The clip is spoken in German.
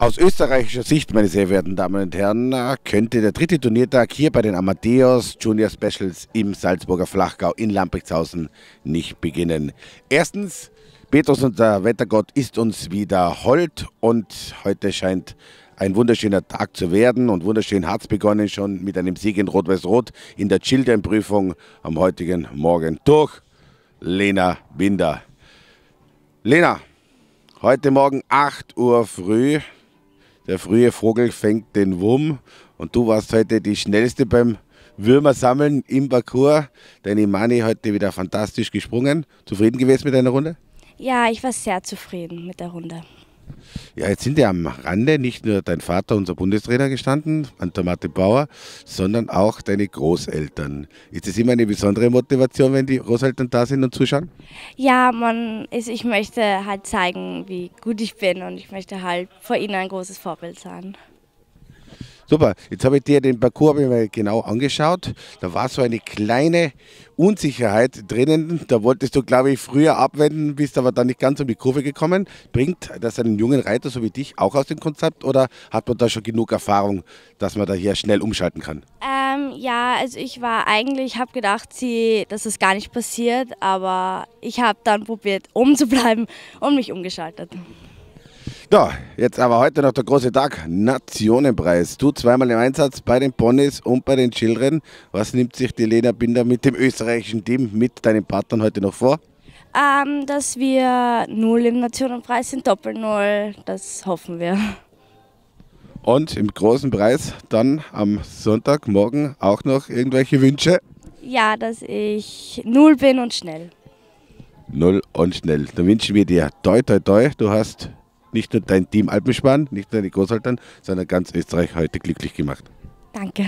Aus österreichischer Sicht, meine sehr verehrten Damen und Herren, könnte der dritte Turniertag hier bei den Amadeus Junior Specials im Salzburger Flachgau in Lamprechtshausen nicht beginnen. Erstens, Petrus und der Wettergott ist uns wieder hold und heute scheint ein wunderschöner Tag zu werden und wunderschön hat es begonnen schon mit einem Sieg in Rot-Weiß-Rot in der Children-Prüfung am heutigen Morgen durch Lena Binder. Lena, heute Morgen 8 Uhr früh der frühe Vogel fängt den Wurm und du warst heute die schnellste beim Würmer sammeln im Parcours. Deine Mani heute wieder fantastisch gesprungen. Zufrieden gewesen mit deiner Runde? Ja, ich war sehr zufrieden mit der Runde. Ja, jetzt sind ja am Rande nicht nur dein Vater, unser Bundestrainer, gestanden, Anton Martin Bauer, sondern auch deine Großeltern. Ist es immer eine besondere Motivation, wenn die Großeltern da sind und zuschauen? Ja, man ist, ich möchte halt zeigen, wie gut ich bin und ich möchte halt vor ihnen ein großes Vorbild sein. Super, jetzt habe ich dir den Parcours mal genau angeschaut. Da war so eine kleine Unsicherheit drinnen. Da wolltest du, glaube ich, früher abwenden, bist aber dann nicht ganz um die Kurve gekommen. Bringt das einen jungen Reiter so wie dich auch aus dem Konzept oder hat man da schon genug Erfahrung, dass man da hier schnell umschalten kann? Ähm, ja, also ich war eigentlich, habe gedacht, sie, dass es gar nicht passiert, aber ich habe dann probiert, umzubleiben und mich umgeschaltet. Ja, jetzt aber heute noch der große Tag, Nationenpreis. Du zweimal im Einsatz bei den Ponys und bei den Children. Was nimmt sich die Lena Binder mit dem österreichischen Team, mit deinen Partnern heute noch vor? Ähm, dass wir Null im Nationenpreis sind, Doppel-Null, das hoffen wir. Und im großen Preis dann am Sonntagmorgen auch noch irgendwelche Wünsche? Ja, dass ich Null bin und schnell. Null und schnell. Dann wünschen wir dir toi toi toi, du hast nicht nur dein Team Alpenspan, nicht nur deine Großeltern, sondern ganz Österreich heute glücklich gemacht. Danke.